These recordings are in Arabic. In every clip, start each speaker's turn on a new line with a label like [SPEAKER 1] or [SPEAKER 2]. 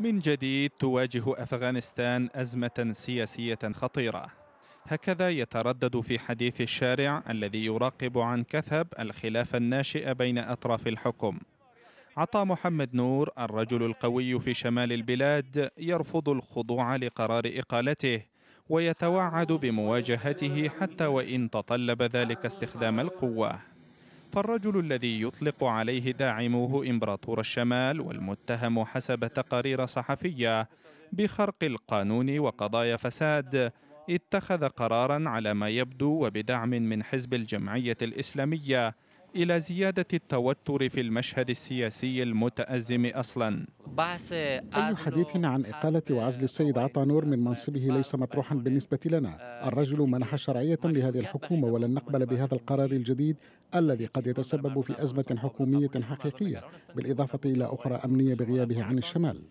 [SPEAKER 1] من جديد تواجه أفغانستان أزمة سياسية خطيرة هكذا يتردد في حديث الشارع الذي يراقب عن كثب الخلاف الناشئ بين أطراف الحكم عطى محمد نور الرجل القوي في شمال البلاد يرفض الخضوع لقرار إقالته ويتوعد بمواجهته حتى وإن تطلب ذلك استخدام القوة فالرجل الذي يطلق عليه داعموه إمبراطور الشمال والمتهم حسب تقارير صحفية بخرق القانون وقضايا فساد اتخذ قرارا على ما يبدو وبدعم من حزب الجمعية الإسلامية إلى زيادة التوتر في المشهد السياسي المتأزم أصلاً أي
[SPEAKER 2] حديث عن إقالة وعزل السيد عطا نور من منصبه ليس مطروحا بالنسبة لنا آه، الرجل منح شرعية لهذه الحكومة ولن نقبل بهذا القرار الجديد الذي قد يتسبب في أزمة حكومية حقيقية بالإضافة إلى أخرى أمنية بغيابه عن الشمال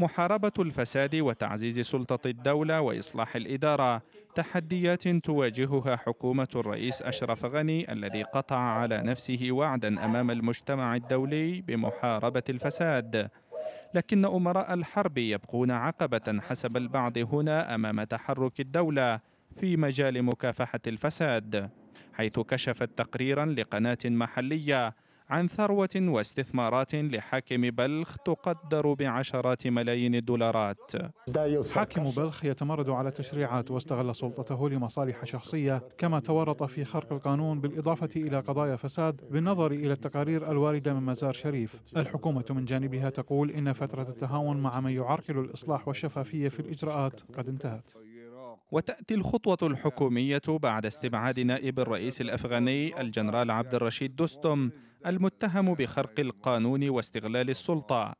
[SPEAKER 1] محاربة الفساد وتعزيز سلطة الدولة وإصلاح الإدارة تحديات تواجهها حكومة الرئيس أشرف غني الذي قطع على نفسه وعدا أمام المجتمع الدولي بمحاربة الفساد لكن أمراء الحرب يبقون عقبة حسب البعض هنا أمام تحرك الدولة في مجال مكافحة الفساد حيث كشفت تقريرا لقناة محلية عن ثروة واستثمارات لحاكم بلخ تقدر بعشرات ملايين الدولارات
[SPEAKER 3] حاكم بلخ يتمرد على تشريعات واستغل سلطته لمصالح شخصية كما تورط في خرق القانون بالإضافة إلى قضايا فساد بالنظر إلى التقارير الواردة من مزار شريف الحكومة من جانبها تقول إن فترة التهاون مع من يعرقل الإصلاح والشفافية في الإجراءات قد انتهت
[SPEAKER 1] وتأتي الخطوة الحكومية بعد استبعاد نائب الرئيس الأفغاني الجنرال عبد الرشيد دوستم المتهم بخرق القانون واستغلال السلطة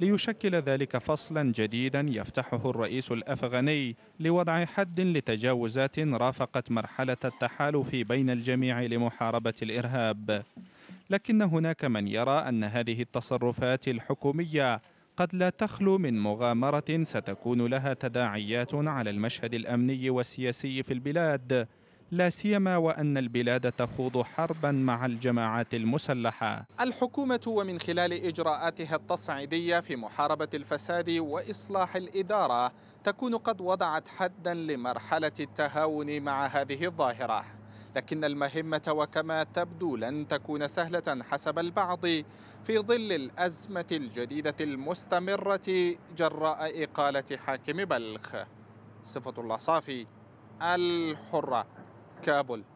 [SPEAKER 1] ليشكل ذلك فصلا جديدا يفتحه الرئيس الأفغاني لوضع حد لتجاوزات رافقت مرحلة التحالف بين الجميع لمحاربة الإرهاب لكن هناك من يرى أن هذه التصرفات الحكومية قد لا تخلو من مغامرة ستكون لها تداعيات على المشهد الأمني والسياسي في البلاد لا سيما وأن البلاد تخوض حربا مع الجماعات المسلحة الحكومة ومن خلال إجراءاتها التصعيدية في محاربة الفساد وإصلاح الإدارة تكون قد وضعت حدا لمرحلة التهاون مع هذه الظاهرة لكن المهمة وكما تبدو لن تكون سهلة حسب البعض في ظل الأزمة الجديدة المستمرة جراء إقالة حاكم بلخ صفة الله صافي الحرة كابل